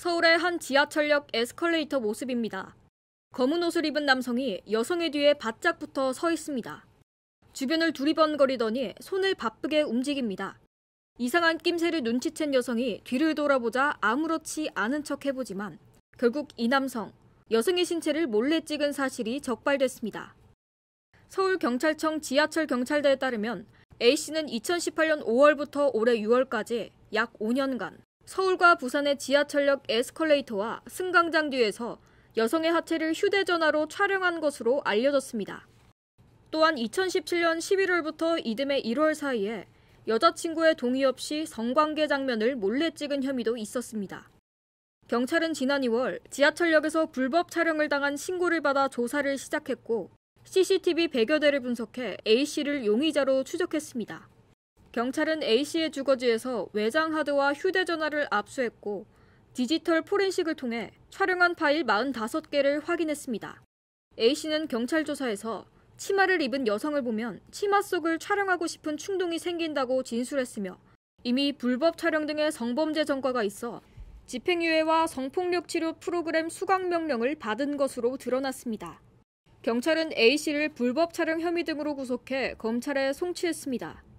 서울의 한 지하철역 에스컬레이터 모습입니다. 검은 옷을 입은 남성이 여성의 뒤에 바짝 붙어 서 있습니다. 주변을 두리번거리더니 손을 바쁘게 움직입니다. 이상한 낌새를 눈치챈 여성이 뒤를 돌아보자 아무렇지 않은 척 해보지만 결국 이 남성, 여성의 신체를 몰래 찍은 사실이 적발됐습니다. 서울경찰청 지하철경찰대에 따르면 A씨는 2018년 5월부터 올해 6월까지 약 5년간 서울과 부산의 지하철역 에스컬레이터와 승강장 뒤에서 여성의 하체를 휴대전화로 촬영한 것으로 알려졌습니다. 또한 2017년 11월부터 이듬해 1월 사이에 여자친구의 동의 없이 성관계 장면을 몰래 찍은 혐의도 있었습니다. 경찰은 지난 2월 지하철역에서 불법 촬영을 당한 신고를 받아 조사를 시작했고 CCTV 100여 대를 분석해 A씨를 용의자로 추적했습니다. 경찰은 A씨의 주거지에서 외장 하드와 휴대전화를 압수했고 디지털 포렌식을 통해 촬영한 파일 45개를 확인했습니다. A씨는 경찰 조사에서 치마를 입은 여성을 보면 치마 속을 촬영하고 싶은 충동이 생긴다고 진술했으며 이미 불법 촬영 등의 성범죄 전과가 있어 집행유예와 성폭력 치료 프로그램 수강 명령을 받은 것으로 드러났습니다. 경찰은 A씨를 불법 촬영 혐의 등으로 구속해 검찰에 송치했습니다.